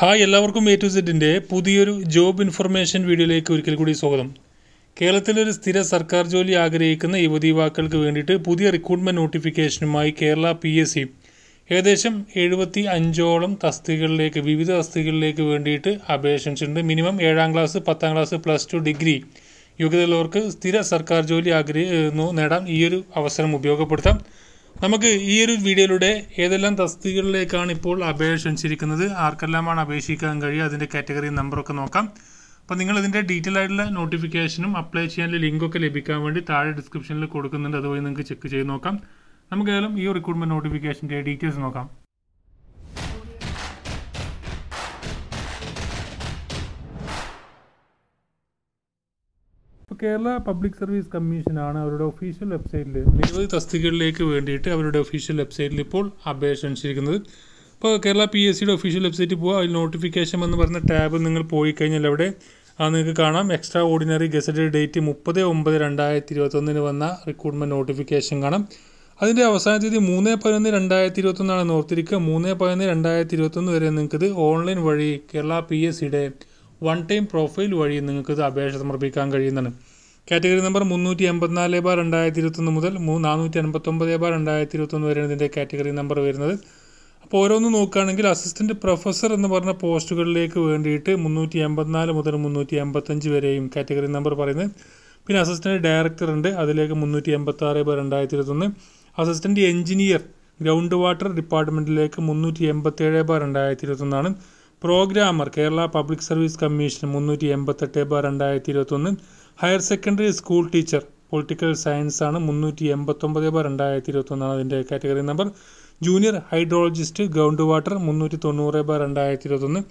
hi എല്ലാവർക്കും A to സെഡിൻ്റെ പുതിയൊരു job information വീഡിയോയിലേക്ക് ഒരിക്കൽ കൂടി സ്വാഗതം കേരളത്തിലൊരു സ്ഥിര സർക്കാർ ജോലി ആഗ്രഹിക്കുന്ന യുവതി യുവാക്കൾക്ക് വേണ്ടിയിട്ട് പുതിയ റിക്രൂട്ട്മെൻറ്റ് നോട്ടിഫിക്കേഷനുമായി കേരള പി എസ് സി ഏകദേശം എഴുപത്തി അഞ്ചോളം തസ്തികളിലേക്ക് വിവിധ തസ്തികളിലേക്ക് വേണ്ടിയിട്ട് അപേക്ഷിച്ചിട്ടുണ്ട് മിനിമം ഏഴാം ക്ലാസ് പത്താം ക്ലാസ് പ്ലസ് ടു ഡിഗ്രി യോഗ്യതയുള്ളവർക്ക് സ്ഥിര സർക്കാർ ജോലി ആഗ്രഹി നേടാൻ ഈ ഒരു അവസരം ഉപയോഗപ്പെടുത്താം നമുക്ക് ഈ ഒരു വീഡിയോയിലൂടെ ഏതെല്ലാം തസ്തികളിലേക്കാണ് ഇപ്പോൾ അപേക്ഷ ക്ഷണിച്ചിരിക്കുന്നത് ആർക്കെല്ലാമാണ് അപേക്ഷിക്കാൻ കഴിയുക അതിൻ്റെ കാറ്റഗറി നമ്പറൊക്കെ നോക്കാം അപ്പോൾ നിങ്ങൾ ഇതിൻ്റെ ഡീറ്റെയിൽ ആയിട്ടുള്ള നോട്ടിഫിക്കേഷനും അപ്ലൈ ചെയ്യാനുള്ള ലിങ്കൊക്കെ ലഭിക്കാൻ വേണ്ടി താഴെ ഡിസ്ക്രിപ്ഷനിൽ കൊടുക്കുന്നുണ്ട് അതുവഴി നിങ്ങൾക്ക് ചെക്ക് ചെയ്ത് നോക്കാം നമുക്ക് ഏതായാലും ഈ റിക്രൂട്ട്മെൻറ്റ് നോട്ടിഫിക്കേഷൻ്റെ ഡീറ്റെയിൽസ് നോക്കാം കേരള പബ്ലിക് സർവീസ് കമ്മീഷനാണ് അവരുടെ ഒഫീഷ്യൽ വെബ്സൈറ്റിൽ നിരവധി തസ്തികകളിലേക്ക് വേണ്ടിയിട്ട് അവരുടെ ഒഫീഷ്യൽ വെബ്സൈറ്റിൽ ഇപ്പോൾ അപേക്ഷ ക്ഷണിച്ചിരിക്കുന്നത് ഇപ്പോൾ കേരള പി എസ് സിയുടെ ഒഫീഷ്യൽ വെബ്സൈറ്റിൽ പോകുക അതിൽ നോട്ടിഫിക്കേഷൻ എന്ന് പറഞ്ഞ ടാബ് നിങ്ങൾ പോയി കഴിഞ്ഞാൽ അവിടെ അത് നിങ്ങൾക്ക് കാണാം എക്സ്ട്രാ ഓർഡിനറി ഗസറ്റഡ് ഡേറ്റ് മുപ്പത് ഒമ്പത് രണ്ടായിരത്തി ഇരുപത്തൊന്നിന് വന്ന റിക്രൂട്ട്മെൻറ്റ് നോട്ടിഫിക്കേഷൻ കാണാം അതിൻ്റെ അവസാന തീയതി മൂന്ന് പതിനൊന്ന് രണ്ടായിരത്തി ഇരുപത്തൊന്നാണ് ഓർത്തിരിക്കുക മൂന്ന് പതിനൊന്ന് രണ്ടായിരത്തി ഇരുപത്തൊന്ന് വരെ നിങ്ങൾക്കിത് ഓൺലൈൻ വഴി കേരള പി എസ് സിയുടെ വൺ ടൈം പ്രൊഫൈൽ വഴി നിങ്ങൾക്ക് ഇത് അപേക്ഷ സമർപ്പിക്കാൻ കഴിയുന്നതാണ് കാറ്റഗറി നമ്പർ മുന്നൂറ്റി എൺപത്തിനാല് ബാർ രണ്ടായിരത്തി ഇരുപത്തൊന്ന് മുതൽ നാനൂറ്റി അൻപത്തൊമ്പത് ബാർ രണ്ടായിരത്തി ഇരുപത്തൊന്ന് വരെയാണ് ഇതിൻ്റെ കാറ്റഗറി നമ്പർ വരുന്നത് അപ്പോൾ ഓരോന്ന് നോക്കുകയാണെങ്കിൽ അസിസ്റ്റൻറ്റ് പ്രൊഫസർ എന്ന് പറഞ്ഞ പോസ്റ്റുകളിലേക്ക് വേണ്ടിയിട്ട് മുന്നൂറ്റി എൺപത്തിനാല് മുതൽ മുന്നൂറ്റി എൺപത്തഞ്ച് വരെയും കാറ്റഗറി നമ്പർ പറയുന്നത് പിന്നെ അസിസ്റ്റൻറ്റ് ഡയറക്ടർ ഉണ്ട് അതിലേക്ക് മുന്നൂറ്റി എൺപത്താറ് ബാർ രണ്ടായിരത്തി ഇരുപത്തൊന്ന് അസിസ്റ്റൻറ്റ് എഞ്ചിനീയർ ഗ്രൗണ്ട് വാട്ടർ ഡിപ്പാർട്ട്മെൻറ്റിലേക്ക് മുന്നൂറ്റി എൺപത്തേഴ് ബാർ രണ്ടായിരത്തി ഇരുപത്തൊന്നാണ് programmer Kerala public service commission മുന്നൂറ്റി എൺപത്തെട്ട് ബാർ രണ്ടായിരത്തി ഇരുപത്തൊന്ന് higher secondary school teacher political science ആണ് മുന്നൂറ്റി എൺപത്തൊമ്പത് ബാർ രണ്ടായിരത്തി ഇരുപത്തൊന്നാണ് അതിൻ്റെ category number junior hydrologist ground water മുന്നൂറ്റി തൊണ്ണൂറ് ബാർ രണ്ടായിരത്തി ഇരുപത്തൊന്ന്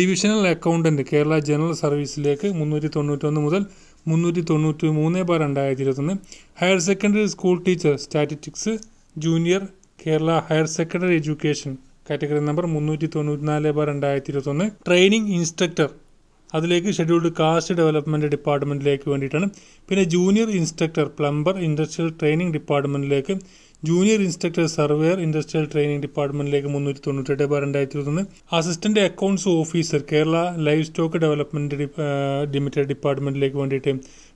ഡിവിഷണൽ അക്കൗണ്ടൻറ്റ് കേരള ജനറൽ സർവീസിലേക്ക് മുന്നൂറ്റി തൊണ്ണൂറ്റൊന്ന് മുതൽ മുന്നൂറ്റി തൊണ്ണൂറ്റി മൂന്ന് ബാർ രണ്ടായിരത്തി ഇരുപത്തൊന്ന് higher secondary school teacher statistics junior Kerala higher secondary education category number മുന്നൂറ്റി നാല് ബാർ രണ്ടായിരത്തി ഇരുപത്തൊന്ന് ട്രെയിനിങ് ഇൻസ്ട്രക്ടർ അതിലേക്ക് ഷെഡ്യൂൾഡ് കാസ്റ്റ് ഡെവലപ്മെൻറ്റ് ഡിപ്പാർട്ട്മെൻറ്റിലേക്ക് വേണ്ടിയിട്ടാണ് പിന്നെ junior instructor plumber industrial training ഡിപ്പാർട്ട്മെൻറ്റിലേക്ക് junior instructor surveyor industrial training ഡിപ്പാർട്ട്മെൻറ്റിലേക്ക് മുന്നൂറ്റി എട്ട് ബാർ രണ്ടായിരത്തി ഇരുപത്തൊന്ന് assistant accounts officer Kerala livestock development limited ഡിപ്പാർട്ട്മെൻറ്റിലേക്ക് വേണ്ടിയിട്ട്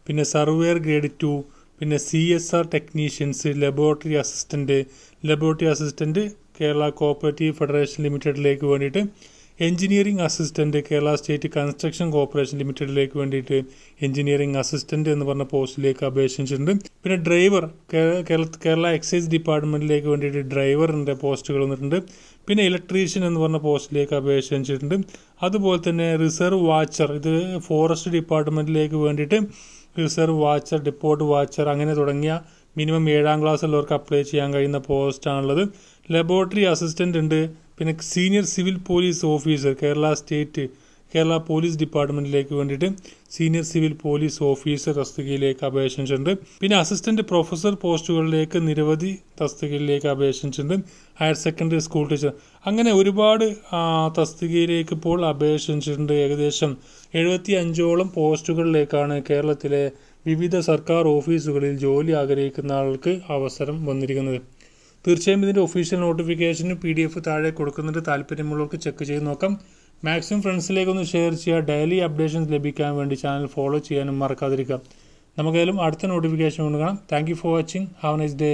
പിന്നെ സർവേയർ ഗ്രേഡ് ടു പിന്നെ C S R technicians laboratory assistant laboratory assistant Kerala cooperative federation ലിമിറ്റഡിലേക്ക് വേണ്ടിയിട്ട് engineering assistant Kerala state construction corporation ലിമിറ്റഡിലേക്ക് വേണ്ടിയിട്ട് എഞ്ചിനീയറിംഗ് അസിസ്റ്റൻറ്റ് എന്ന് പറഞ്ഞ പോസ്റ്റിലേക്ക് അപേക്ഷിച്ചിട്ടുണ്ട് പിന്നെ ഡ്രൈവർ കേരള എക്സൈസ് ഡിപ്പാർട്ട്മെൻറ്റിലേക്ക് വേണ്ടിയിട്ട് ഡ്രൈവറിൻ്റെ പോസ്റ്റുകൾ വന്നിട്ടുണ്ട് പിന്നെ ഇലക്ട്രീഷ്യൻ എന്ന് പറഞ്ഞ പോസ്റ്റിലേക്ക് അപേക്ഷിച്ചിട്ടുണ്ട് അതുപോലെ തന്നെ റിസർവ് വാച്ചർ ഇത് ഫോറസ്റ്റ് ഡിപ്പാർട്ട്മെൻറ്റിലേക്ക് വേണ്ടിയിട്ട് റിസർവ് വാച്ചർ ഡിപ്പോർട്ട് വാച്ചർ അങ്ങനെ തുടങ്ങിയ മിനിമം ഏഴാം ക്ലാസ് ഉള്ളവർക്ക് അപ്ലൈ ചെയ്യാൻ കഴിയുന്ന പോസ്റ്റാണുള്ളത് ലബോറട്ടറി അസിസ്റ്റൻ്റ് ഉണ്ട് പിന്നെ senior civil police officer Kerala state Kerala police ഡിപ്പാർട്ട്മെൻറ്റിലേക്ക് വേണ്ടിയിട്ട് സീനിയർ സിവിൽ പോലീസ് ഓഫീസർ തസ്തികയിലേക്ക് അപേക്ഷിച്ചിട്ടുണ്ട് പിന്നെ അസിസ്റ്റൻറ്റ് പ്രൊഫസർ പോസ്റ്റുകളിലേക്ക് നിരവധി തസ്തികയിലേക്ക് അപേക്ഷിച്ചിട്ടുണ്ട് ഹയർ സെക്കൻഡറി സ്കൂൾ ടീച്ചർ അങ്ങനെ ഒരുപാട് തസ്തികയിലേക്ക് ഇപ്പോൾ അപേക്ഷിച്ചിട്ടുണ്ട് ഏകദേശം എഴുപത്തി അഞ്ചോളം പോസ്റ്റുകളിലേക്കാണ് കേരളത്തിലെ വിവിധ സർക്കാർ ഓഫീസുകളിൽ ജോലി ആഗ്രഹിക്കുന്ന ആൾക്ക് അവസരം വന്നിരിക്കുന്നത് തീർച്ചയായും ഇതിൻ്റെ ഒഫീഷ്യൽ നോട്ടിഫിക്കേഷന് പി ഡി എഫ് താഴെ കൊടുക്കുന്നതിൻ്റെ താല്പര്യമുള്ളവർക്ക് ചെക്ക് ചെയ്ത് നോക്കാം മാക്സിമം ഫ്രണ്ട്സിലേക്കൊന്ന് ഷെയർ ചെയ്യുക ഡെയിലി അപ്ഡേഷൻസ് ലഭിക്കാൻ വേണ്ടി ചാനൽ ഫോളോ ചെയ്യാനും മറക്കാതിരിക്കുക നമുക്കേലും അടുത്ത നോട്ടിഫിക്കേഷൻ കൊണ്ട് കാണാം thank for watching have nice day